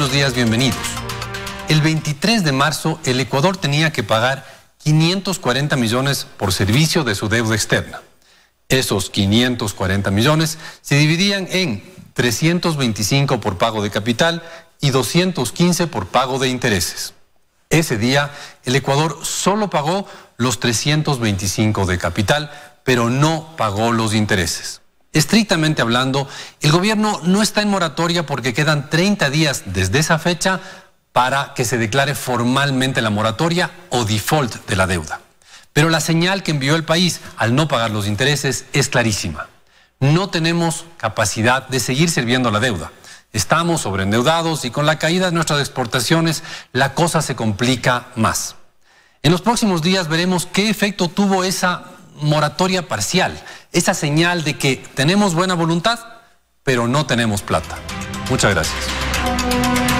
buenos días, bienvenidos. El 23 de marzo, el Ecuador tenía que pagar 540 millones por servicio de su deuda externa. Esos 540 millones se dividían en 325 por pago de capital y 215 por pago de intereses. Ese día, el Ecuador solo pagó los 325 de capital, pero no pagó los intereses. Estrictamente hablando, el gobierno no está en moratoria porque quedan 30 días desde esa fecha para que se declare formalmente la moratoria o default de la deuda. Pero la señal que envió el país al no pagar los intereses es clarísima. No tenemos capacidad de seguir sirviendo la deuda. Estamos sobreendeudados y con la caída de nuestras exportaciones la cosa se complica más. En los próximos días veremos qué efecto tuvo esa moratoria parcial, esa señal de que tenemos buena voluntad, pero no tenemos plata. Muchas gracias.